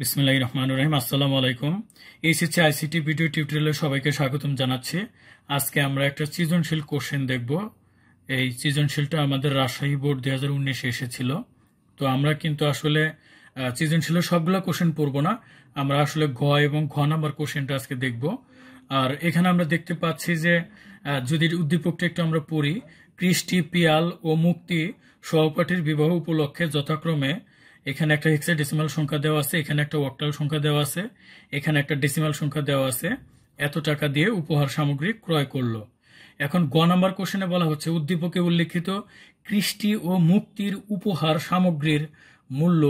বিসমুল্লাহ রহমান রহিম আসসালামু আলাইকুম এইচএসসি আইসিটি ভিডিও টিউটোরিয়ালে সবাইকে স্বাগতম জানাচ্ছি আজকে আমরা একটা সৃজনশীল কোশ্চেন দেখব এই সৃজনশীলটা আমাদের রাজশাহী বোর্ড দুই হাজার উনিশে এসেছিল তো আমরা কিন্তু আসলে সৃজনশীলের সবগুলো কোশ্চেন পড়ব না আমরা আসলে ঘ এবং ঘ নাম্বার কোশ্চেনটা আজকে দেখব আর এখানে আমরা দেখতে পাচ্ছি যে যদি উদ্দীপকটা একটু আমরা পড়ি কৃষ্টি পিয়াল ও মুক্তি সহপাঠীর বিবাহ উপলক্ষে যথাক্রমে এখানে একটা হেক্সা ডেসিমাল সংখ্যা দেওয়া আছে এখানে একটা অক্টাল সংখ্যা দেওয়া আছে এখানে একটা ডেসিমাল সংখ্যা দেওয়া আছে এত টাকা দিয়ে উপহার সামগ্রী ক্রয় করলো এখন গ নাম্বার কোশ্চেনে বলা হচ্ছে উদ্দীপকে উল্লেখিত কৃষ্টি ও মুক্তির উপহার সামগ্রীর মূল্য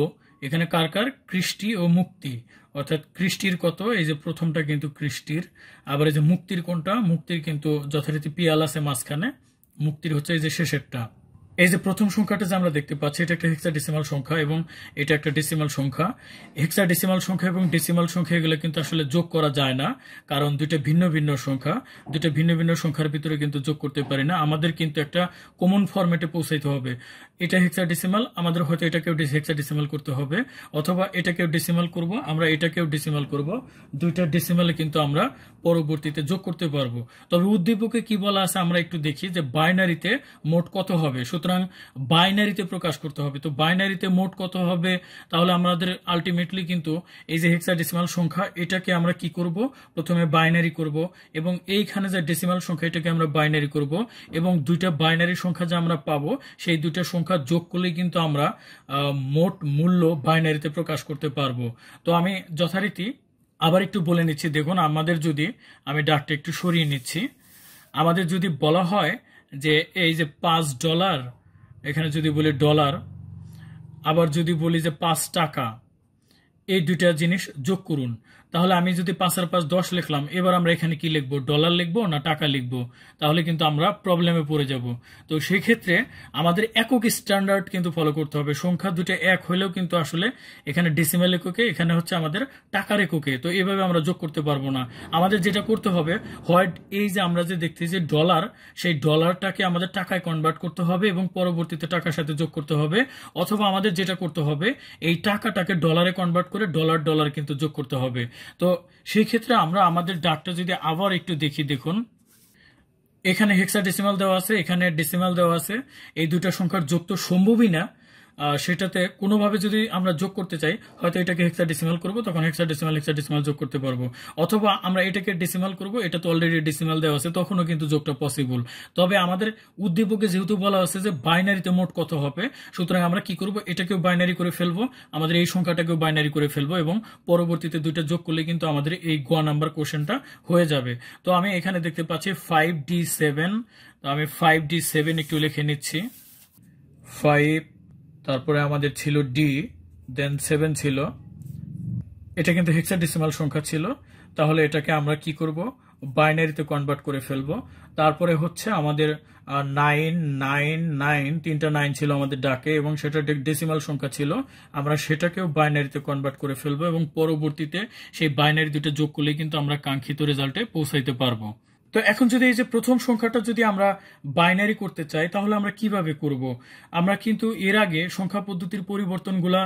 এখানে কার কার কৃষ্টি ও মুক্তি অর্থাৎ কৃষ্টির কত এই যে প্রথমটা কিন্তু কৃষ্টির আবার এই যে মুক্তির কোনটা মুক্তির কিন্তু যথারীতি পিয়াল আছে মাঝখানে মুক্তির হচ্ছে এই যে শেষেরটা এই যে প্রথম সংখ্যাটা যে আমরা দেখতে পাচ্ছি এটা একটা হেক্সা ডিসিমাল সংখ্যা এবং এটা একটা ডিসিমাল সংখ্যা হেক্সা ডিসিমাল সংখ্যা এবং ডিসিমাল সংখ্যা এগুলো কিন্তু আসলে যোগ করা যায় না কারণ দুইটা ভিন্ন ভিন্ন সংখ্যা দুইটা ভিন্ন ভিন্ন সংখ্যার ভিতরে কিন্তু যোগ করতে পারি না আমাদের কিন্তু একটা কমন ফরম্যাটে পৌঁছাইতে হবে এটা হেক্সা ডিসিমাল আমাদের হয়তো এটাকেও হেক্সা ডিসিমাল করতে হবে অথবা এটাকেও ডিসিমাল করব আমরা এটাকেও ডিসিমাল করব দুইটা ডিসিমালে কিন্তু আমরা পরবর্তীতে যোগ করতে পারবো তবে উদ্দীপকে কি বলা আছে আমরা একটু দেখি যে বাইনারিতে মোট কত হবে সুতরাং বাইনারিতে প্রকাশ করতে হবে তো বাইনারিতে মোট কত হবে তাহলে আমাদের আলটিমেটলি কিন্তু এই যে ডেসিমাল সংখ্যা এটাকে আমরা কি করব প্রথমে বাইনারি করব এবং এইখানে যে ডেসিমাল সংখ্যা এটাকে আমরা বাইনারি করব এবং দুইটা বাইনারি সংখ্যা যা আমরা পাবো সেই দুইটা সংখ্যা যোগ করলেই কিন্তু আমরা মোট মূল্য বাইনারিতে প্রকাশ করতে পারবো তো আমি যথারীতি আবার একটু বলে নিচ্ছি দেখুন আমাদের যদি আমি ডাকটা একটু সরিয়ে নিচ্ছি আমাদের যদি বলা হয় যে এই যে পাঁচ ডলার এখানে যদি বলি ডলার আবার যদি বলি যে পাঁচ টাকা এই দুইটা জিনিস যোগ করুন তাহলে আমি যদি পাঁচের পাঁচ দশ লিখলাম এবার আমরা এখানে কি লিখবো ডলার লিখব না টাকা লিখব তাহলে কিন্তু আমরা প্রবলেমে পড়ে যাব তো সেই ক্ষেত্রে আমাদের একক স্ট্যান্ডার্ড কিন্তু ফলো করতে হবে সংখ্যা দুটো এক হলেও কিন্তু আসলে এখানে ডেসিমেল এককে এখানে হচ্ছে আমাদের টাকার এককে তো এভাবে আমরা যোগ করতে পারবো না আমাদের যেটা করতে হবে হোয়াইট এই যে আমরা যে দেখতে যে ডলার সেই ডলারটাকে আমাদের টাকায় কনভার্ট করতে হবে এবং পরবর্তীতে টাকার সাথে যোগ করতে হবে অথবা আমাদের যেটা করতে হবে এই টাকাটাকে ডলারে কনভার্ট করে ডলার ডলার কিন্তু যোগ করতে হবে তো সেই ক্ষেত্রে আমরা আমাদের ডাটটা যদি আবার একটু দেখি দেখুন এখানে হেক্সা ডিসিমাল দেওয়া আছে এখানে ডিসিমাল দেওয়া আছে এই দুটো সংখ্যার যোগ তো সম্ভবই না সেটাতে কোনোভাবে যদি আমরা যোগ করতে চাই হয়তো এটাকে হেক্সা ডিসিমাল করবো তখন হেক্সা ডিসিমাল হেক্সা ডিসিমাল যোগ করতে পারবো অথবা আমরা এটাকে ডিসিমাল করবো এটা তো অলরেডি ডিসিমাল দেওয়া আছে তখনও কিন্তু যোগটা পসিবল তবে আমাদের উদ্দীপকে যেহেতু বলা আছে যে বাইনারিতে মোট কত হবে সুতরাং আমরা কি করব এটাকেও বাইনারি করে ফেলবো আমাদের এই সংখ্যাটাকেও বাইনারি করে ফেলবো এবং পরবর্তীতে দুইটা যোগ করলে কিন্তু আমাদের এই গোয়া নাম্বার কোশ্চেনটা হয়ে যাবে তো আমি এখানে দেখতে পাচ্ছি ফাইভ ডি সেভেন আমি ফাইভ ডি সেভেন একটু লিখে নিচ্ছি ফাইভ তারপরে আমাদের ছিল ডি দেন সেভেন ছিল এটা কিন্তু হেক্সাডেসিমাল সংখ্যা ছিল তাহলে এটাকে আমরা কি করব বাইনারিতে কনভার্ট করে ফেলব তারপরে হচ্ছে আমাদের নাইন নাইন নাইন তিনটা নাইন ছিল আমাদের ডাকে এবং সেটা ডেসিমাল সংখ্যা ছিল আমরা সেটাকেও বাইনারিতে কনভার্ট করে ফেলব এবং পরবর্তীতে সেই বাইনারি দুটো যোগ করলে কিন্তু আমরা কাঙ্ক্ষিত রেজাল্টে পৌঁছাইতে পারবো তো এখন যদি এই যে প্রথম সংখ্যাটা যদি আমরা বাইনারি করতে চাই তাহলে আমরা কিভাবে করব। আমরা কিন্তু এর আগে সংখ্যা পদ্ধতির পরিবর্তনগুলা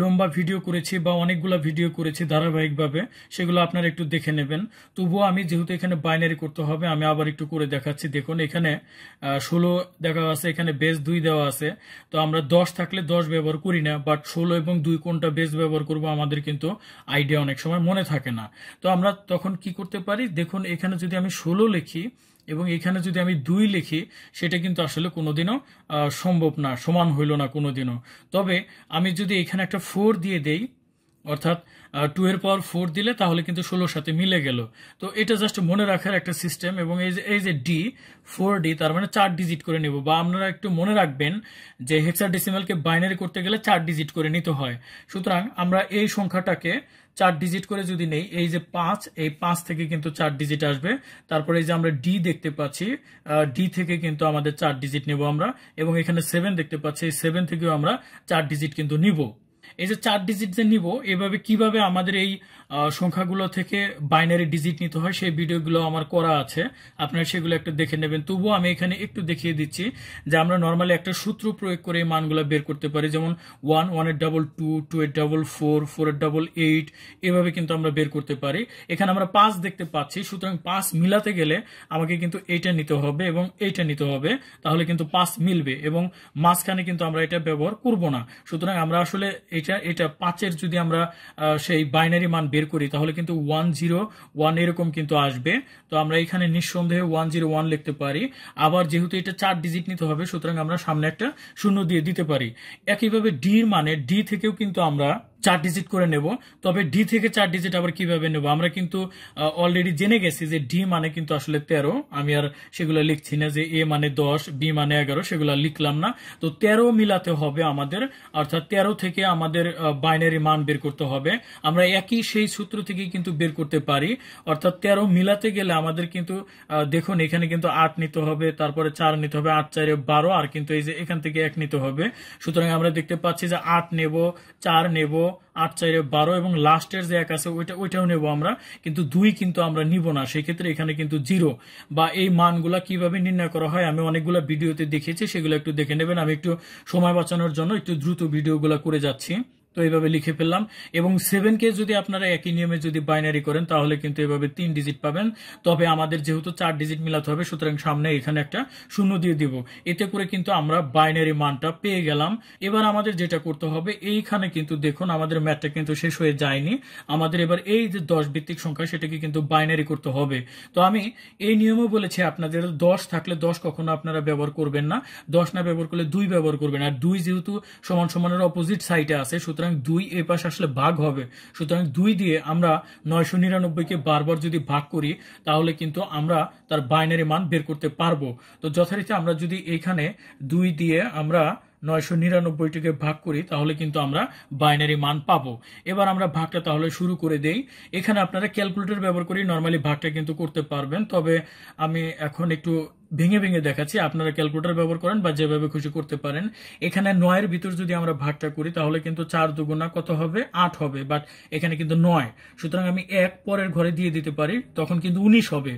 লম্বা ভিডিও করেছি বা অনেকগুলা ভিডিও করেছি ধারাবাহিকভাবে সেগুলো আপনারা একটু দেখে নেবেন তবুও আমি যেহেতু এখানে বাইনারি করতে হবে আমি আবার একটু করে দেখাচ্ছি দেখুন এখানে ষোলো দেখা আছে এখানে বেস দুই দেওয়া আছে তো আমরা দশ থাকলে দশ ব্যবহার করি না বাট ষোলো এবং দুই কোনটা বেস ব্যবহার করব আমাদের কিন্তু আইডিয়া অনেক সময় মনে থাকে না তো আমরা তখন কি করতে পারি দেখুন এখানে যদি আমি ষোলো লিখি এবং এখানে যদি আমি দুই লিখি সেটা কিন্তু আসলে কোনোদিনও সম্ভব না সমান হইল না কোনোদিনও তবে আমি যদি এখানে একটা ফোর দিয়ে দেই অর্থাৎ টু এর পাওয়ার ফোর দিলে তাহলে কিন্তু ষোলোর সাথে মিলে গেল তো এটা জাস্ট মনে রাখার একটা সিস্টেম এবং এই যে এই যে ডি ফোর ডি তার মানে চার ডিজিট করে নেব বা আপনারা একটু মনে রাখবেন যে হেক্সার ডিসিমালকে বাইনারি করতে গেলে চার ডিজিট করে নিতে হয় সুতরাং আমরা এই সংখ্যাটাকে চার ডিজিট করে যদি নেই এই যে পাঁচ এই পাঁচ থেকে কিন্তু চার ডিজিট আসবে তারপরে এই যে আমরা ডি দেখতে পাচ্ছি ডি থেকে কিন্তু আমাদের চার ডিজিট নেব আমরা এবং এখানে সেভেন দেখতে পাচ্ছি এই সেভেন থেকেও আমরা চার ডিজিট কিন্তু নিব এই যে চার ডিজিট যে নিব এভাবে কিভাবে আমাদের এই সংখ্যাগুলো থেকে বাইনারি ডিজিট নিতে হয় সেই ভিডিওগুলো আমার করা আছে আপনারা সেগুলো একটু দেখে নেবেন তবুও আমি এখানে একটু দেখিয়ে দিচ্ছি যে আমরা নর্মালি একটা সূত্র প্রয়োগ করে এই মানগুলো বের করতে পারি যেমন ওয়ান ওয়ানের ডাবল টু টু এর ডাবল ফোর ফোরের ডাবল এইট এভাবে কিন্তু আমরা বের করতে পারি এখানে আমরা পাঁচ দেখতে পাচ্ছি সুতরাং পাঁচ মিলাতে গেলে আমাকে কিন্তু এইটা নিতে হবে এবং এইটা নিতে হবে তাহলে কিন্তু পাঁচ মিলবে এবং মাঝখানে কিন্তু আমরা এটা ব্যবহার করব না সুতরাং আমরা আসলে এটা এটা পাঁচের যদি আমরা সেই বাইনারি মান বের বের করি তাহলে কিন্তু ওয়ান জিরো ওয়ান এরকম কিন্তু আসবে তো আমরা এখানে নিঃসন্দেহে ওয়ান জিরো ওয়ান লিখতে পারি আবার যেহেতু এটা চার ডিজিট নিতে হবে সুতরাং আমরা সামনে একটা শূন্য দিয়ে দিতে পারি একইভাবে ডির মানে ডি থেকেও কিন্তু আমরা চার ডিজিট করে নেব তবে ডি থেকে চার ডিজিট আবার কিভাবে নেব আমরা কিন্তু অলরেডি জেনে গেছি যে ডি মানে কিন্তু আসলে তেরো আমি আর সেগুলো লিখছি না যে এ মানে দশ বি মানে এগারো সেগুলো লিখলাম না তো তেরো মিলাতে হবে আমাদের অর্থাৎ তেরো থেকে আমাদের বাইনারি মান বের করতে হবে আমরা একই সেই সূত্র থেকে কিন্তু বের করতে পারি অর্থাৎ তেরো মিলাতে গেলে আমাদের কিন্তু দেখুন এখানে কিন্তু আট নিতে হবে তারপরে চার নিতে হবে আট চারে বারো আর কিন্তু এই যে এখান থেকে এক নিতে হবে সুতরাং আমরা দেখতে পাচ্ছি যে আট নেব চার নেব আট চাইরে বারো এবং লাস্টের যে এক আছে ওইটা ওইটাও নেব আমরা কিন্তু দুই কিন্তু আমরা নিব না সেক্ষেত্রে এখানে কিন্তু জিরো বা এই মানগুলা কিভাবে নির্ণয় করা হয় আমি অনেকগুলো ভিডিওতে দেখেছি সেগুলো একটু দেখে নেবেন আমি একটু সময় বাঁচানোর জন্য একটু দ্রুত ভিডিওগুলো করে যাচ্ছি তো এইভাবে লিখে ফেললাম এবং সেভেন কে যদি আপনারা একই নিয়মে যদি বাইনারি করেন তাহলে কিন্তু এভাবে তিন ডিজিট পাবেন তবে আমাদের যেহেতু চার ডিজিট মিলাতে হবে সুতরাং সামনে এখানে একটা শূন্য দিয়ে দিব এতে করে কিন্তু আমরা বাইনারি মানটা পেয়ে গেলাম এবার আমাদের যেটা করতে হবে এইখানে কিন্তু দেখুন আমাদের ম্যাথটা কিন্তু শেষ হয়ে যায়নি আমাদের এবার এই যে দশ ভিত্তিক সংখ্যা সেটাকে কিন্তু বাইনারি করতে হবে তো আমি এই নিয়মও বলেছি আপনাদের দশ থাকলে দশ কখনো আপনারা ব্যবহার করবেন না দশ না ব্যবহার করলে দুই ব্যবহার করবেন আর দুই যেহেতু সমান সমানের অপোজিট সাইডে আছে সুতরাং সুতরাং দুই এ পাশে আসলে ভাগ হবে সুতরাং দুই দিয়ে আমরা নয়শো নিরানব্বইকে বারবার যদি ভাগ করি তাহলে কিন্তু আমরা তার বাইনারি মান বের করতে পারবো তো যথারীতি আমরা যদি এখানে দুই দিয়ে আমরা নয়শো নিরানব্বইটিকে ভাগ করি তাহলে কিন্তু আমরা বাইনারি মান পাবো এবার আমরা ভাগটা তাহলে শুরু করে দেই এখানে আপনারা ক্যালকুলেটর ব্যবহার করি নর্মালি ভাগটা কিন্তু করতে পারবেন তবে আমি এখন একটু ভেঙে ভেঙে দেখাচ্ছি আপনারা ক্যালকুলেটর ব্যবহার করেন বা যেভাবে খুশি করতে পারেন এখানে নয়ের ভিতর যদি আমরা ভাগটা করি তাহলে কিন্তু চার দুগুণা কত হবে আট হবে বাট এখানে কিন্তু নয় সুতরাং আমি এক পরের ঘরে দিয়ে দিতে পারি তখন কিন্তু উনিশ হবে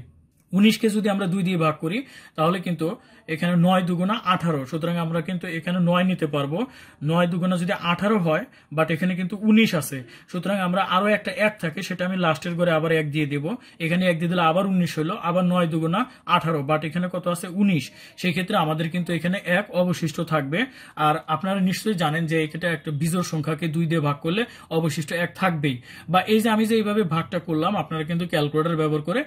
উনিশকে যদি আমরা দুই দিয়ে ভাগ করি তাহলে কিন্তু এখানে নয় দুগুণা আঠারো সুতরাং আমরা কিন্তু এখানে নয় নিতে পারবো নয় দুগুণা যদি আঠারো হয় বাট এখানে কিন্তু উনিশ আছে সুতরাং আমরা আরও একটা এক থাকে সেটা আমি লাস্টের ঘরে আবার এক দিয়ে দেব এখানে এক দিয়ে দিলে আবার উনিশ হলো আবার নয় দুগুণা আঠারো বাট এখানে কত আছে উনিশ সেই ক্ষেত্রে আমাদের কিন্তু এখানে এক অবশিষ্ট থাকবে আর আপনারা নিশ্চয়ই জানেন যে এটা একটা বিজোর সংখ্যাকে দুই দিয়ে ভাগ করলে অবশিষ্ট এক থাকবেই বা এই যে আমি যে এইভাবে ভাগটা করলাম আপনারা কিন্তু ক্যালকুলেটার ব্যবহার করে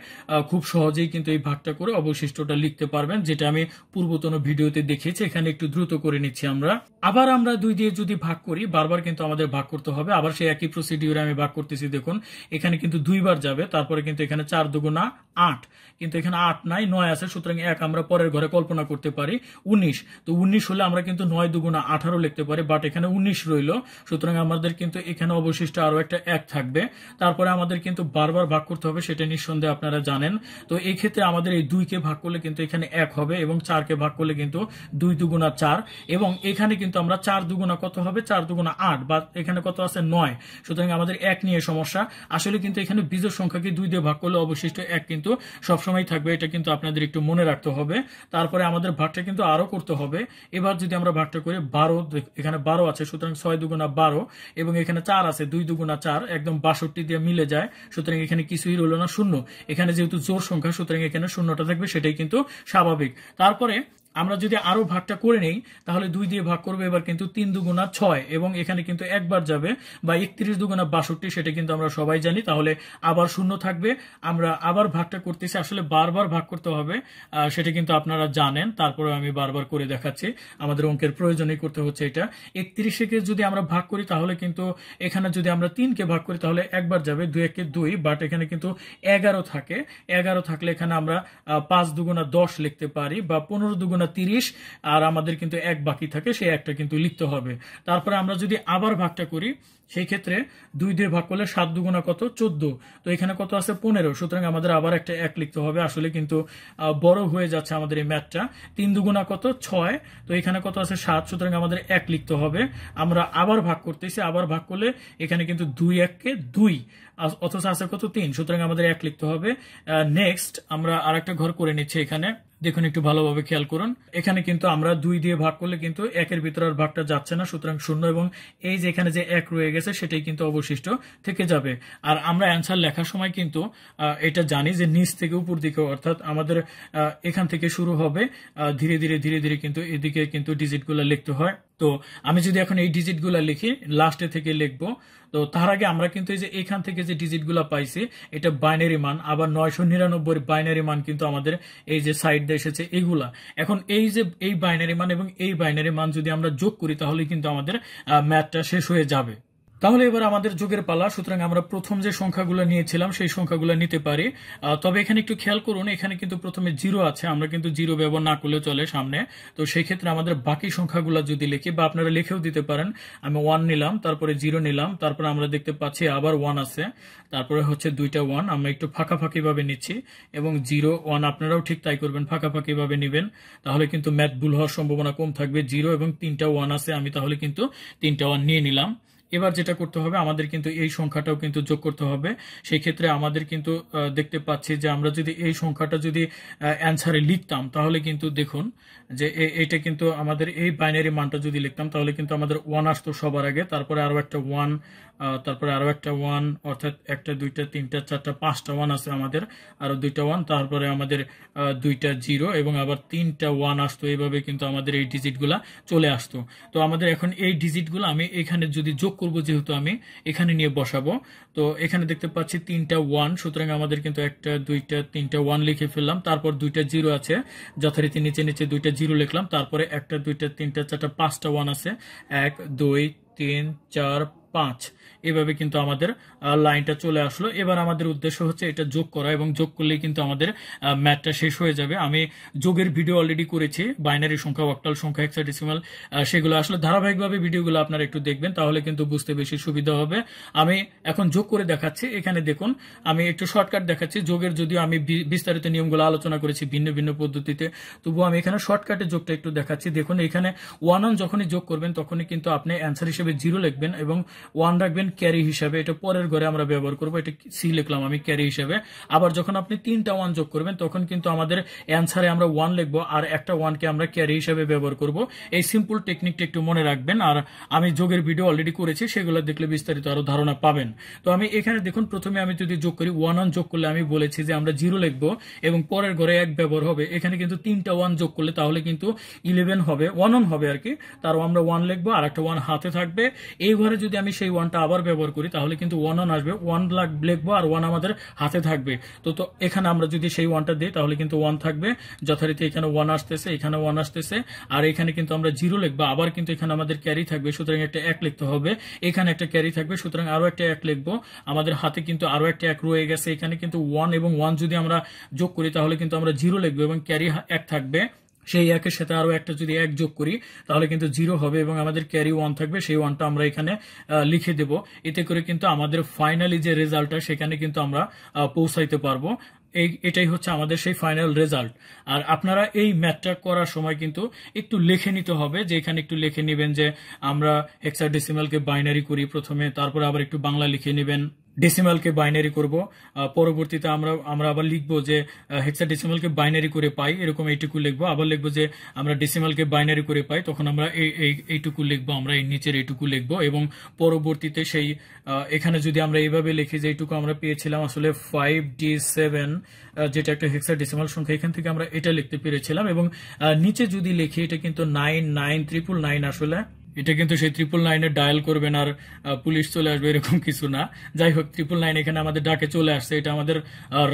খুব সহজেই কিন্তু এই ভাগটা করে অবশিষ্টটা লিখতে পারবেন যেটা আমি পূর্বতন ভিডিওতে দেখিয়েছি এখানে একটু দ্রুত করে নিচ্ছি আমরা আবার আমরা দুই দিয়ে যদি ভাগ করি বারবার কিন্তু আমাদের ভাগ করতে হবে আবার সেই একই প্রসিডিউরে আমি ভাগ করতেছি দেখুন এখানে কিন্তু দুইবার যাবে তারপরে কিন্তু এখানে চার দুগুণা আট কিন্তু এখানে আট নাই নয় আছে সুতরাং এক আমরা পরের ঘরে কল্পনা করতে পারি উনিশ তো উনিশ হলে আমরা কিন্তু নয় দুগুণা আঠারো লিখতে পারি বাট এখানে উনিশ রইল সুতরাং আমাদের কিন্তু এখানে অবশিষ্ট আরও একটা এক থাকবে তারপরে আমাদের কিন্তু বারবার ভাগ করতে হবে সেটা নিঃসন্দেহে আপনারা জানেন তো এই ক্ষেত্রে আমাদের এই দুইকে ভাগ করলে কিন্তু এখানে এক হবে এবং চার চারকে ভাগ করলে কিন্তু দুই দুগুণা চার এবং এখানে কিন্তু আমরা চার দুগুণা কত হবে চার দুগুণা আট বা এখানে কত আছে নয় সুতরাং আমাদের এক নিয়ে সমস্যা আসলে কিন্তু এখানে বীজের সংখ্যাকে দুই দিয়ে ভাগ করলে অবশিষ্ট এক কিন্তু সবসময় থাকবে এটা কিন্তু আপনাদের একটু মনে রাখতে হবে তারপরে আমাদের ভাগটা কিন্তু আরও করতে হবে এবার যদি আমরা ভাগটা করি বারো এখানে বারো আছে সুতরাং ছয় দুগুণা বারো এবং এখানে চার আছে দুই দুগুণা চার একদম বাষট্টি দিয়ে মিলে যায় সুতরাং এখানে কিছুই রইল না শূন্য এখানে যেহেতু জোর সংখ্যা সুতরাং এখানে শূন্যটা থাকবে সেটাই কিন্তু স্বাভাবিক তারপরে corner আমরা যদি আরও ভাগটা করে নেই তাহলে দুই দিয়ে ভাগ করবো এবার কিন্তু তিন দুগুণা ছয় এবং এখানে কিন্তু একবার যাবে বা একত্রিশ দুগুণা বাষট্টি সেটা কিন্তু আমরা সবাই জানি তাহলে আবার শূন্য থাকবে আমরা আবার ভাগটা করতেছি আসলে বারবার ভাগ করতে হবে সেটা কিন্তু আপনারা জানেন তারপরে আমি বারবার করে দেখাচ্ছি আমাদের অঙ্কের প্রয়োজনই করতে হচ্ছে এটা কে যদি আমরা ভাগ করি তাহলে কিন্তু এখানে যদি আমরা তিনকে ভাগ করি তাহলে একবার যাবে দুই একে দুই বাট এখানে কিন্তু এগারো থাকে এগারো থাকলে এখানে আমরা পাঁচ দুগুণা দশ লিখতে পারি বা পনেরো দুগুণা আমরা তিরিশ আর আমাদের কিন্তু এক বাকি থাকে সেই একটা কিন্তু লিখতে হবে তারপরে আমরা যদি আবার ভাগটা করি সেই ক্ষেত্রে দুই দিয়ে ভাগ করলে সাত দুগুণা কত চোদ্দ তো এখানে কত আছে পনেরো সুতরাং আমাদের আবার একটা এক লিখতে হবে আসলে কিন্তু বড় হয়ে যাচ্ছে আমাদের এই ম্যাথটা তিন দুগুণা কত ছয় তো এখানে কত আছে সাত সুতরাং আমাদের এক লিখতে হবে আমরা আবার ভাগ করতেছি আবার ভাগ করলে এখানে কিন্তু দুই এককে দুই অথচ আছে কত তিন সুতরাং আমাদের এক লিখতে হবে নেক্সট আমরা আর একটা ঘর করে নিচ্ছি এখানে দেখুন একটু ভালোভাবে খেয়াল করুন এখানে কিন্তু আমরা দুই দিয়ে ভাগ করলে কিন্তু একের ভিতরে আর ভাগটা যাচ্ছে না সুতরাং শূন্য এবং এই যে এখানে যে এক রয়ে গেছে সেটাই কিন্তু অবশিষ্ট থেকে যাবে আর আমরা অ্যান্সার লেখার সময় কিন্তু এটা জানি যে নিচ থেকে উপর দিকে অর্থাৎ আমাদের এখান থেকে শুরু হবে ধীরে ধীরে ধীরে ধীরে কিন্তু এদিকে কিন্তু ডিজিটগুলো লিখতে হয় তো আমি যদি এখন এই ডিজিটগুলো লিখি লাস্টে থেকে লিখব তো তার আগে আমরা কিন্তু এই যে এখান থেকে যে ডিজিটগুলো পাইছি এটা বাইনারি মান আবার নয়শো নিরানব্বই বাইনারি মান কিন্তু আমাদের এই যে সাইড এসেছে এগুলা এখন এই যে এই বাইনারি মান এবং এই বাইনারি মান যদি আমরা যোগ করি তাহলে কিন্তু আমাদের ম্যাথটা শেষ হয়ে যাবে তাহলে এবার আমাদের যুগের পালা সুতরাং আমরা প্রথম যে সংখ্যাগুলো নিয়েছিলাম সেই সংখ্যাগুলো নিতে পারি তবে এখানে একটু খেয়াল করুন এখানে কিন্তু প্রথমে জিরো আছে আমরা কিন্তু জিরো ব্যবহার না করলে চলে সামনে তো সেই ক্ষেত্রে আমাদের বাকি সংখ্যাগুলো যদি লিখি বা আপনারা লিখেও দিতে পারেন আমি ওয়ান নিলাম তারপরে জিরো নিলাম তারপরে আমরা দেখতে পাচ্ছি আবার ওয়ান আছে তারপরে হচ্ছে দুইটা ওয়ান আমরা একটু ফাঁকাফাঁকিভাবে নিচ্ছি এবং জিরো ওয়ান আপনারাও ঠিক তাই করবেন ফাঁকাফাঁকিভাবে নেবেন তাহলে কিন্তু ম্যাথ ভুল হওয়ার সম্ভাবনা কম থাকবে জিরো এবং তিনটা ওয়ান আছে আমি তাহলে কিন্তু তিনটা ওয়ান নিয়ে নিলাম এবার যেটা করতে হবে আমাদের কিন্তু এই সংখ্যাটাও কিন্তু যোগ করতে হবে সেই ক্ষেত্রে আমাদের কিন্তু দেখতে পাচ্ছি যে আমরা যদি এই সংখ্যাটা যদি অ্যান্সারে লিখতাম তাহলে কিন্তু দেখুন যে এটা কিন্তু আমাদের এই বাইনারি মানটা যদি লিখতাম তাহলে কিন্তু আমাদের ওয়ান আসতো সবার আগে তারপরে আরও একটা ওয়ান তারপরে আরও একটা ওয়ান অর্থাৎ একটা দুইটা তিনটা চারটা পাঁচটা ওয়ান আছে আমাদের আরও দুইটা ওয়ান তারপরে আমাদের দুইটা জিরো এবং আবার তিনটা ওয়ান আসতো এইভাবে কিন্তু আমাদের এই ডিজিটগুলা চলে আসতো তো আমাদের এখন এই ডিজিটগুলো আমি এখানে যদি যোগ করব যেহেতু আমি এখানে নিয়ে বসাবো তো এখানে দেখতে পাচ্ছি তিনটা ওয়ান সুতরাং আমাদের কিন্তু একটা দুইটা তিনটা ওয়ান লিখে ফেললাম তারপর দুইটা জিরো আছে যথারীতি নিচে নিচে দুইটা জিরো লিখলাম তারপরে একটা দুইটা তিনটা চারটা পাঁচটা ওয়ান আছে এক দুই তিন চার পাঁচ এভাবে কিন্তু আমাদের লাইনটা চলে আসলো এবার আমাদের উদ্দেশ্য হচ্ছে এটা যোগ করা এবং যোগ করলেই কিন্তু আমাদের ম্যাথটা শেষ হয়ে যাবে আমি যোগের ভিডিও অলরেডি করেছি বাইনারি সংখ্যা অক্টাল সংখ্যা হেক্সাডেসিমাল সেগুলো আসলে ধারাবাহিকভাবে ভিডিওগুলো আপনারা একটু দেখবেন তাহলে কিন্তু বুঝতে বেশি সুবিধা হবে আমি এখন যোগ করে দেখাচ্ছি এখানে দেখুন আমি একটু শর্টকাট দেখাচ্ছি যোগের যদিও আমি বিস্তারিত নিয়মগুলো আলোচনা করেছি ভিন্ন ভিন্ন পদ্ধতিতে তবু আমি এখানে শর্টকাটে যোগটা একটু দেখাচ্ছি দেখুন এখানে ওয়ান অন যখনই যোগ করবেন তখনই কিন্তু আপনি অ্যান্সার হিসেবে জিরো লিখবেন এবং ওয়ান রাখবেন ক্যারি হিসাবে এটা পরের ঘরে আমরা ব্যবহার করবো এটা সি লিখলাম আমি ক্যারি হিসাবে আবার যখন আপনি তিনটা ওয়ান যোগ করবেন তখন কিন্তু আমাদের অ্যান্সারে আমরা ওয়ান লিখবো আর একটা ওয়ানকে আমরা ক্যারি হিসাবে ব্যবহার করব এই সিম্পল টেকনিকটা একটু মনে রাখবেন আর আমি যোগের ভিডিও অলরেডি করেছি সেগুলো দেখলে বিস্তারিত আরো ধারণা পাবেন তো আমি এখানে দেখুন প্রথমে আমি যদি যোগ করি ওয়ান ওয়ান যোগ করলে আমি বলেছি যে আমরা জিরো লিখবো এবং পরের ঘরে এক ব্যবহার হবে এখানে কিন্তু তিনটা ওয়ান যোগ করলে তাহলে কিন্তু ইলেভেন হবে ওয়ান ওয়ান হবে আর কি তারও আমরা ওয়ান লিখবো আর একটা ওয়ান হাতে থাকবে এই ঘরে যদি আমি সেই ওয়ানটা আবার ব্যবহার করি তাহলে কিন্তু ওয়ান ওয়ান আসবে ওয়ান লাখ লিখবো আর ওয়ান আমাদের হাতে থাকবে তো তো এখানে আমরা যদি সেই ওয়ানটা দিই তাহলে কিন্তু ওয়ান থাকবে যথারীতি এখানে ওয়ান আসতেছে এখানে ওয়ান আসতেছে আর এখানে কিন্তু আমরা জিরো লিখবো আবার কিন্তু এখানে আমাদের ক্যারি থাকবে সুতরাং একটা এক লিখতে হবে এখানে একটা ক্যারি থাকবে সুতরাং আরও একটা এক লিখবো আমাদের হাতে কিন্তু আরও একটা এক রয়ে গেছে এখানে কিন্তু ওয়ান এবং ওয়ান যদি আমরা যোগ করি তাহলে কিন্তু আমরা জিরো লিখবো এবং ক্যারি এক থাকবে সেই একের সাথে আরও একটা যদি এক যোগ করি তাহলে কিন্তু জিরো হবে এবং আমাদের ক্যারি ওয়ান থাকবে সেই ওয়ানটা আমরা এখানে লিখে দেব এতে করে কিন্তু আমাদের ফাইনালি যে রেজাল্টটা সেখানে কিন্তু আমরা পৌঁছাইতে পারবো এই এটাই হচ্ছে আমাদের সেই ফাইনাল রেজাল্ট আর আপনারা এই ম্যাথটা করার সময় কিন্তু একটু লিখে নিতে হবে যে এখানে একটু লিখে নেবেন যে আমরা হেক্সাডেসিমালকে বাইনারি করি প্রথমে তারপরে আবার একটু বাংলা লিখে নেবেন ডেসিমালকে বাইনারি করব পরবর্তীতে আমরা আমরা আবার লিখব যে হেক্সা ডেসিমালকে বাইনারি করে পাই এরকম এইটুকু লিখবো আবার লিখবো যে আমরা ডিসিমালকে বাইনারি করে পাই তখন আমরা এই এইটুকু লিখবো আমরা এই নিচের এইটুকু লিখবো এবং পরবর্তীতে সেই এখানে যদি আমরা এইভাবে লিখি যে এইটুকু আমরা পেয়েছিলাম আসলে ফাইভ ডি সেভেন যেটা একটা হেক্সা ডেসিমাল সংখ্যা এখান থেকে আমরা এটা লিখতে পেরেছিলাম এবং নিচে যদি লিখি এটা কিন্তু নাইন নাইন ট্রিপল নাইন আসলে এটা কিন্তু সেই ট্রিপল নাইনে ডায়াল করবেন আর পুলিশ চলে আসবে এরকম কিছু না যাই হোক ট্রিপল নাইন এখানে আমাদের ডাকে চলে আসছে এটা আমাদের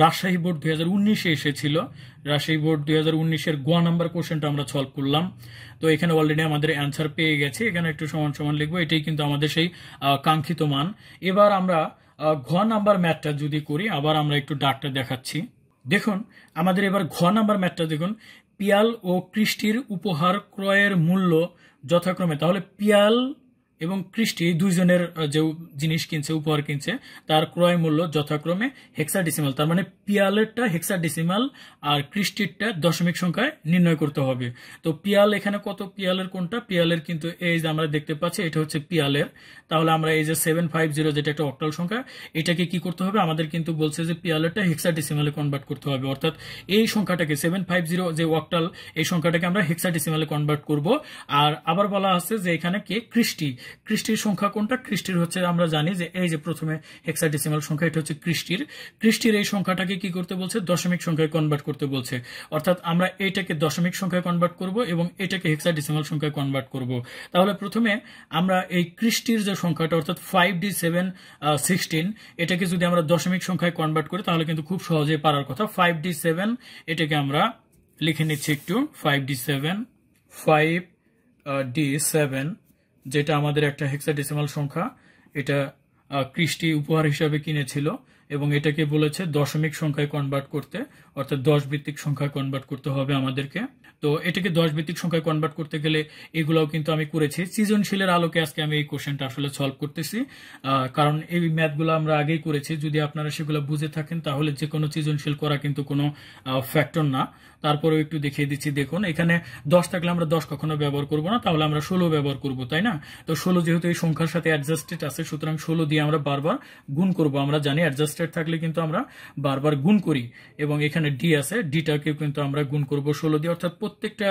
রাজশাহী বোর্ড দুই হাজার উনিশে এসেছিল রাজশাহী বোর্ড দুই হাজার উনিশের গোয়া নাম্বার কোশ্চেনটা আমরা সলভ করলাম তো এখানে অলরেডি আমাদের অ্যান্সার পেয়ে গেছে এখানে একটু সমান সমান লিখবো এটাই কিন্তু আমাদের সেই কাঙ্ক্ষিত মান এবার আমরা ঘ নাম্বার ম্যাথটা যদি করি আবার আমরা একটু ডাকটা দেখাচ্ছি দেখুন আমাদের এবার ঘ নাম্বার ম্যাথটা দেখুন পিয়াল ও কৃষ্টির উপহার ক্রয়ের মূল্য যথাক্রমে তাহলে পিয়াল এবং কৃষ্টি দুইজনের যে জিনিস কিনছে উপহার কিনছে তার ক্রয় মূল্য যথাক্রমে ডিসিমাল তার মানে পিয়ালেরটা ডিসিমাল আর কৃষ্টিরটা দশমিক সংখ্যায় নির্ণয় করতে হবে তো পিয়াল এখানে কত পিয়ালের কোনটা পিয়ালের কিন্তু এই যে আমরা দেখতে পাচ্ছি এটা হচ্ছে পিয়ালের তাহলে আমরা এই যে সেভেন ফাইভ জিরো যেটা একটা অক্টাল সংখ্যা এটাকে কি করতে হবে আমাদের কিন্তু বলছে যে পিয়ালেরটা ডিসিমালে কনভার্ট করতে হবে অর্থাৎ এই সংখ্যাটাকে সেভেন ফাইভ জিরো যে অক্টাল এই সংখ্যাটাকে আমরা হেক্সা ডিসিমালে কনভার্ট করব আর আবার বলা আছে যে এখানে কে কৃষ্টি কৃষ্টির সংখ্যা কোনটা কৃষ্টির হচ্ছে আমরা জানি যে এই যে প্রথমে হেক্সাডেসিমাল সংখ্যা এটা হচ্ছে কৃষ্টির কৃষ্টির এই সংখ্যাটাকে কি করতে বলছে দশমিক সংখ্যায় কনভার্ট করতে বলছে অর্থাৎ আমরা এইটাকে দশমিক সংখ্যায় কনভার্ট করব এবং এটাকে হেক্সাডেসিমাল সংখ্যায় কনভার্ট করব তাহলে প্রথমে আমরা এই কৃষ্টির যে সংখ্যাটা অর্থাৎ ফাইভ ডি সেভেন সিক্সটিন এটাকে যদি আমরা দশমিক সংখ্যায় কনভার্ট করি তাহলে কিন্তু খুব সহজে পারার কথা ফাইভ ডি সেভেন এটাকে আমরা লিখে নিচ্ছি একটু five D seven five D seven যেটা আমাদের একটা হেক্সাডেসিমাল সংখ্যা এটা কৃষ্টি উপহার হিসাবে কিনেছিল এবং এটাকে বলেছে দশমিক সংখ্যায় কনভার্ট করতে অর্থাৎ দশ ভিত্তিক সংখ্যায় কনভার্ট করতে হবে আমাদেরকে তো এটাকে দশ ভিত্তিক সংখ্যায় কনভার্ট করতে গেলে এগুলাও কিন্তু আমি করেছি সৃজনশীলের আলোকে আজকে আমি এই কোশ্চেনটা আসলে সলভ করতেছি কারণ এই ম্যাথগুলো আমরা আগেই করেছি যদি আপনারা সেগুলো বুঝে থাকেন তাহলে যে কোনো সৃজনশীল করা কিন্তু কোনো ফ্যাক্টর না তারপরেও একটু দেখিয়ে দিচ্ছি দেখুন এখানে দশ থাকলে আমরা দশ কখনো ব্যবহার করব না তাহলে আমরা ষোলো ব্যবহার করব তাই না তো ষোলো যেহেতু এই সংখ্যার সাথে অ্যাডজাস্টেড আছে সুতরাং ষোলো দিয়ে আমরা বারবার গুণ করব আমরা জানি অ্যাডজাস্টেড থাকলে কিন্তু আমরা বারবার গুণ করি এবং এখানে ডি আছে ডিটাকেও কিন্তু আমরা গুণ করব ষোলো দিয়ে অর্থাৎ প্রত্যেকটা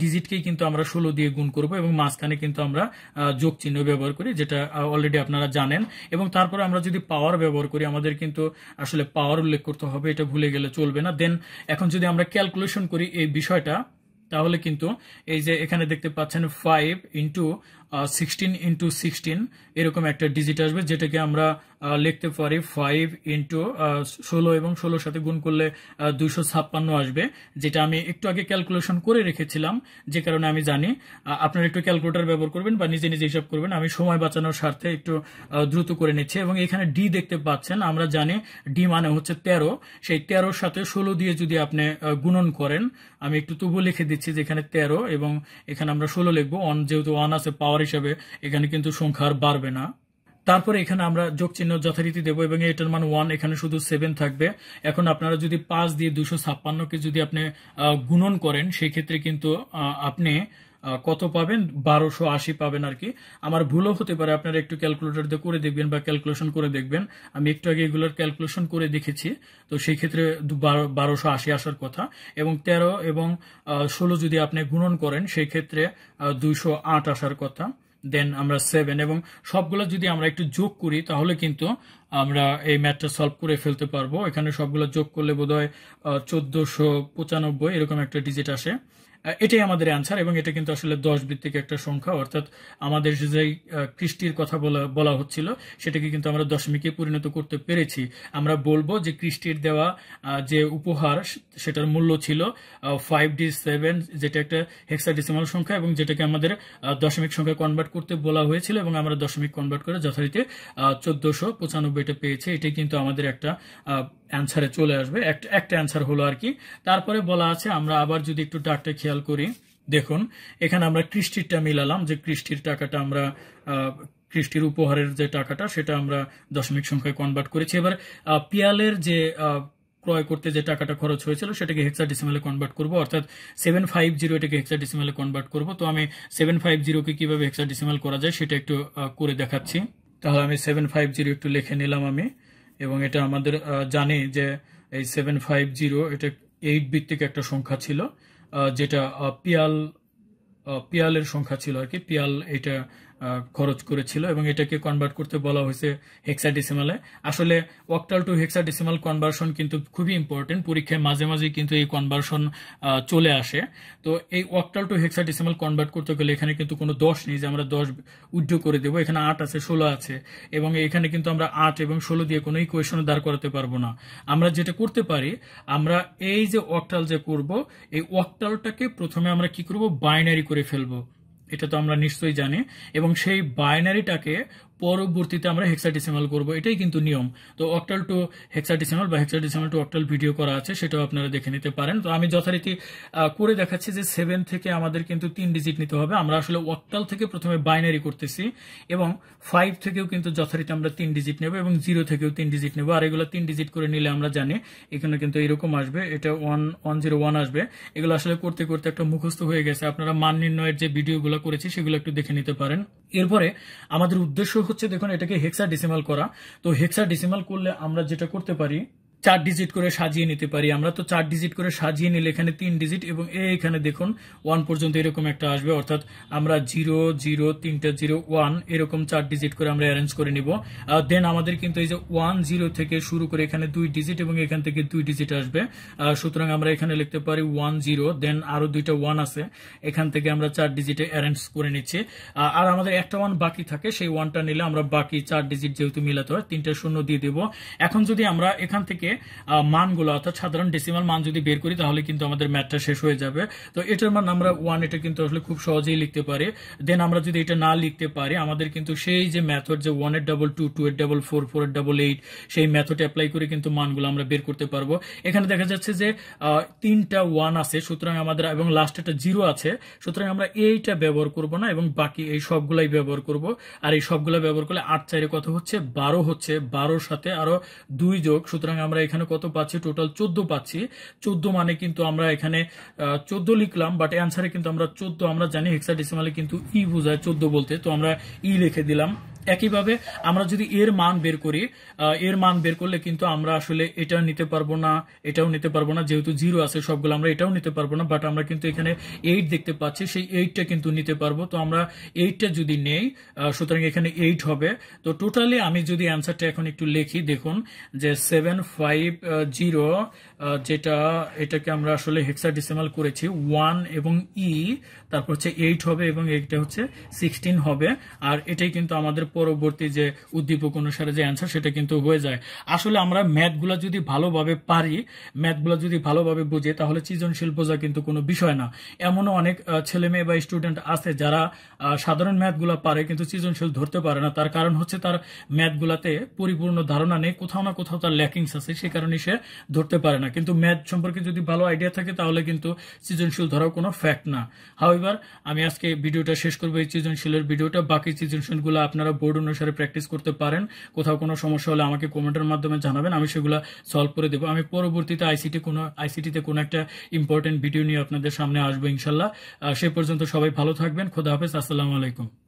ডিজিটকেই কিন্তু আমরা ষোলো দিয়ে গুণ করব এবং মাঝখানে কিন্তু আমরা যোগ চিহ্ন ব্যবহার করি যেটা অলরেডি আপনারা জানেন এবং তারপরে আমরা যদি পাওয়ার ব্যবহার করি আমাদের কিন্তু আসলে পাওয়ার উল্লেখ করতে হবে এটা ভুলে গেলে চলবে না দেন এখন যদি আমরা ক্যালকুলেট ক্যালকুলেশন করি এই বিষয়টা তাহলে কিন্তু এই যে এখানে দেখতে পাচ্ছেন five into sixteen into sixteen এরকম একটা ডিজিট আসবে যেটাকে আমরা লিখতে পারি ফাইভ ইন্টু ষোলো এবং ষোলোর সাথে গুণ করলে দুশো ছাপ্পান্ন আসবে যেটা আমি একটু আগে ক্যালকুলেশন করে রেখেছিলাম যে কারণে আমি জানি আপনারা একটু ক্যালকুলেটার ব্যবহার করবেন বা নিজে নিজে হিসাব করবেন আমি সময় বাঁচানোর স্বার্থে একটু দ্রুত করে নিচ্ছি এবং এখানে ডি দেখতে পাচ্ছেন আমরা জানি ডি মানে হচ্ছে তেরো সেই তেরোর সাথে ষোলো দিয়ে যদি আপনি গুণন করেন আমি একটু তবু লিখে দিচ্ছি যে এখানে তেরো এবং এখানে আমরা ষোলো লিখবো অন যেহেতু অন আছে পাওয়ার পাওয়ার হিসাবে এখানে কিন্তু সংখ্যা আর বাড়বে না তারপরে এখানে আমরা যোগ চিহ্ন যথারীতি দেবো এবং এটার মান ওয়ান এখানে শুধু সেভেন থাকবে এখন আপনারা যদি পাঁচ দিয়ে দুশো ছাপ্পান্নকে যদি আপনি গুণন করেন সেক্ষেত্রে কিন্তু আপনি কত পাবেন বারোশো আশি পাবেন আর কি আমার ভুলও হতে পারে আপনারা একটু ক্যালকুলেটর দিয়ে করে দেখবেন বা ক্যালকুলেশন করে দেখবেন আমি একটু আগে এগুলোর ক্যালকুলেশন করে দেখেছি তো সেই ক্ষেত্রে বারোশো আশি আসার কথা এবং তেরো এবং ষোলো যদি আপনি গুণন করেন সেই ক্ষেত্রে দুইশো আট আসার কথা দেন আমরা সেভেন এবং সবগুলো যদি আমরা একটু যোগ করি তাহলে কিন্তু আমরা এই ম্যাথটা সলভ করে ফেলতে পারবো এখানে সবগুলো যোগ করলে বোধহয় চোদ্দশো পঁচানব্বই এরকম একটা ডিজিট আসে এটাই আমাদের অ্যান্সার এবং এটা কিন্তু আসলে দশ ভিত্তিক একটা সংখ্যা অর্থাৎ আমাদের যে কৃষ্টির কথা বলা বলা হচ্ছিল সেটাকে কিন্তু আমরা দশমিকে পরিণত করতে পেরেছি আমরা বলবো যে কৃষ্টির দেওয়া যে উপহার সেটার মূল্য ছিল ফাইভ ডি সেভেন যেটা একটা হেক্সাডেসিমাল সংখ্যা এবং যেটাকে আমাদের দশমিক সংখ্যা কনভার্ট করতে বলা হয়েছিল এবং আমরা দশমিক কনভার্ট করে যথারীতি চোদ্দশো পঁচানব্বইটা পেয়েছি এটাই কিন্তু আমাদের একটা অ্যান্সারে চলে আসবে একটা অ্যান্সার হলো আর কি তারপরে বলা আছে আমরা আবার যদি একটু ডাকটা খেয়াল করি দেখুন এখানে আমরা কৃষ্টিরটা মিলালাম যে কৃষ্টির টাকাটা আমরা কৃষ্টির উপহারের যে টাকাটা সেটা আমরা দশমিক সংখ্যায় কনভার্ট করেছি এবার পিয়ালের যে ক্রয় করতে যে টাকাটা খরচ হয়েছিল সেটাকে হেক্সাডেসিমালে কনভার্ট করবো অর্থাৎ সেভেন ফাইভ জিরো এটাকে হেক্সাডেসিমালে কনভার্ট করব তো আমি সেভেন ফাইভ জিরোকে কীভাবে হেক্সাডেসিমাল করা যায় সেটা একটু করে দেখাচ্ছি তাহলে আমি সেভেন ফাইভ জিরো একটু লিখে নিলাম আমি এবং এটা আমাদের জানি যে এই সেভেন ফাইভ জিরো এটা এইট ভিত্তিক একটা সংখ্যা ছিল যেটা পিয়াল পিয়ালের সংখ্যা ছিল আর কি পিয়াল এটা খরচ করেছিল এবং এটাকে কনভার্ট করতে বলা হয়েছে হেক্সাডেসিমালে আসলে অক্টাল টু হেক্সাডেসিমাল কনভার্সন কিন্তু খুবই ইম্পর্টেন্ট পরীক্ষায় মাঝে মাঝে কিন্তু এই কনভার্সন চলে আসে তো এই অক্টাল টু হেক্সাডেসিমাল কনভার্ট করতে গেলে এখানে কিন্তু কোনো দশ নেই যে আমরা দশ উজ্জ্ব করে দেবো এখানে আট আছে ষোলো আছে এবং এখানে কিন্তু আমরা আট এবং ষোলো দিয়ে কোনো ইকুয়েশন দাঁড় করাতে পারবো না আমরা যেটা করতে পারি আমরা এই যে অক্টাল যে করব এই অক্টালটাকে প্রথমে আমরা কি করব বাইনারি করে ফেলবো এটা তো আমরা নিশ্চয়ই জানি এবং সেই বাইনারিটাকে পরবর্তীতে আমরা হেক্সাডিসেমাল করব এটাই কিন্তু নিয়ম তো অক্টাল টু হেক্সাডিসেমাল বা হেক্সাডিসেমাল টু অক্টাল ভিডিও করা আছে সেটাও আপনারা দেখে নিতে পারেন তো আমি যথারীতি করে দেখাচ্ছি যে সেভেন থেকে আমাদের কিন্তু তিন ডিজিট নিতে হবে আমরা আসলে অক্টাল থেকে প্রথমে বাইনারি করতেছি এবং ফাইভ থেকেও কিন্তু যথারীতি আমরা তিন ডিজিট নেব এবং জিরো থেকেও তিন ডিজিট নেব আর এগুলো তিন ডিজিট করে নিলে আমরা জানি এখানে কিন্তু এরকম আসবে এটা ওয়ান ওয়ান জিরো ওয়ান আসবে এগুলো আসলে করতে করতে একটা মুখস্থ হয়ে গেছে আপনারা মান নির্ণয়ের যে ভিডিওগুলো করেছি সেগুলো একটু দেখে নিতে পারেন এরপরে আমাদের উদ্দেশ্য হচ্ছে দেখুন এটাকে হেক্সা ডিসিমাল করা তো হেক্সা ডিসিমাল করলে আমরা যেটা করতে পারি চার ডিজিট করে সাজিয়ে নিতে পারি আমরা তো চার ডিজিট করে সাজিয়ে নিলে এখানে তিন ডিজিট এবং এখানে দেখুন ওয়ান পর্যন্ত এরকম একটা আসবে অর্থাৎ আমরা জিরো জিরো তিনটা জিরো ওয়ান এরকম চার ডিজিট করে আমরা অ্যারেঞ্জ করে নিব দেন আমাদের কিন্তু এই যে ওয়ান জিরো থেকে শুরু করে এখানে দুই ডিজিট এবং এখান থেকে দুই ডিজিট আসবে সুতরাং আমরা এখানে লিখতে পারি ওয়ান জিরো দেন আরো দুইটা ওয়ান আছে এখান থেকে আমরা চার ডিজিটে অ্যারেঞ্জ করে নিচ্ছি আর আমাদের একটা ওয়ান বাকি থাকে সেই ওয়ানটা নিলে আমরা বাকি চার ডিজিট যেহেতু মিলাতে হয় তিনটা শূন্য দিয়ে দেব এখন যদি আমরা এখান থেকে থেকে মানগুলো অর্থাৎ সাধারণ ডেসিমাল মান যদি বের করি তাহলে কিন্তু আমাদের ম্যাথটা শেষ হয়ে যাবে তো এটার মান আমরা ওয়ান এটা কিন্তু আসলে খুব সহজেই লিখতে পারি দেন আমরা যদি এটা না লিখতে পারি আমাদের কিন্তু সেই যে ম্যাথড যে ওয়ান এর ডাবল টু টু এর ডাবল ফোর ফোর এর ডাবল এইট সেই ম্যাথড অ্যাপ্লাই করে কিন্তু মানগুলো আমরা বের করতে পারবো এখানে দেখা যাচ্ছে যে তিনটা ওয়ান আছে সুতরাং আমাদের এবং লাস্ট একটা জিরো আছে সুতরাং আমরা এইটা ব্যবহার করব না এবং বাকি এই সবগুলাই ব্যবহার করব আর এই সবগুলো ব্যবহার করলে আট চারে কত হচ্ছে বারো হচ্ছে বারোর সাথে আরো দুই যোগ সুতরাং আমরা আমরা এখানে কত পাচ্ছি টোটাল চোদ্দ পাচ্ছি চোদ্দ মানে কিন্তু আমরা এখানে চোদ্দ লিখলাম বাট অ্যান্সারে কিন্তু আমরা চোদ্দ আমরা জানি হেক্সাডেসিমালে কিন্তু ই e বোঝায় চোদ্দ বলতে তো আমরা ই e লিখে দিলাম একইভাবে আমরা যদি এর মান বের করি এর মান বের করলে কিন্তু আমরা আসলে এটা নিতে পারবো না এটাও নিতে পারবো না যেহেতু জিরো আছে সবগুলো আমরা এটাও নিতে পারবো না বাট আমরা কিন্তু এখানে এইট দেখতে পাচ্ছি সেই এইটটা কিন্তু নিতে পারবো তো আমরা এইটটা যদি নেই সুতরাং এখানে এইট হবে তো টোটালি আমি যদি অ্যান্সারটা এখন একটু লিখি দেখুন যে সেভেন ফাইভ জিরো যেটা এটাকে আমরা আসলে হেক্সা ডিসেমাল করেছি ওয়ান এবং ই e, তারপর হচ্ছে এইট হবে এবং এইটটা হচ্ছে সিক্সটিন হবে আর এটাই কিন্তু আমাদের পরবর্তী যে উদ্দীপক অনুসারে যে অ্যান্সার সেটা কিন্তু হয়ে যায় আসলে আমরা ম্যাথগুলো যদি ভালোভাবে পারি ম্যাথগুলো যদি ভালোভাবে বুঝে তাহলে সৃজনশীল বোঝা কিন্তু কোনো বিষয় না এমনও অনেক ছেলে মেয়ে বা স্টুডেন্ট আছে যারা সাধারণ ম্যাথগুলো পারে কিন্তু সৃজনশীল ধরতে পারে না তার কারণ হচ্ছে তার ম্যাথগুলাতে পরিপূর্ণ ধারণা নেই কোথাও না কোথাও তার ল্যাকিংস আছে সে কারণে সে ধরতে পারে না কিন্তু ম্যাথ সম্পর্কে যদি ভালো আইডিয়া থাকে তাহলে কিন্তু সৃজনশীল ধরাও কোনো ফ্যাক্ট না হাউ রবিবার আমি আজকে ভিডিওটা শেষ করবো এই সৃজনশীলের ভিডিওটা বাকি সৃজনশীলগুলো আপনারা বোর্ড অনুসারে প্র্যাকটিস করতে পারেন কোথাও কোনো সমস্যা হলে আমাকে কমেন্টের মাধ্যমে জানাবেন আমি সেগুলো সলভ করে দেবো আমি পরবর্তীতে আইসিটি কোনো আইসিটিতে কোনো একটা ইম্পর্টেন্ট ভিডিও নিয়ে আপনাদের সামনে আসবো ইনশাল্লাহ সে পর্যন্ত সবাই ভালো থাকবেন খোদা হাফেজ আসসালামু আলাইকুম